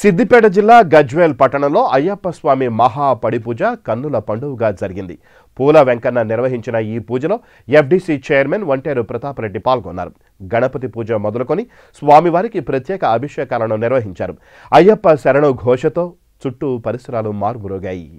సిద్దిపేట జిల్లా గజ్వేల్ పట్టణంలో అయ్యప్ప స్వామి మహా పడిపూజ కన్నుల పండుగగా జరిగింది పూల వెంకన్న నిర్వహించిన ఈ పూజలో ఎఫ్డీసీ చైర్మన్ వంటేరు ప్రతాపరెడ్డి పాల్గొన్నారు గణపతి పూజ మొదలుకొని స్వామివారికి ప్రత్యేక అభిషేకాలను నిర్వహించారు అయ్యప్ప శరణు ఘోషతో చుట్టూ పరిసరాలు మారుమరుగాయి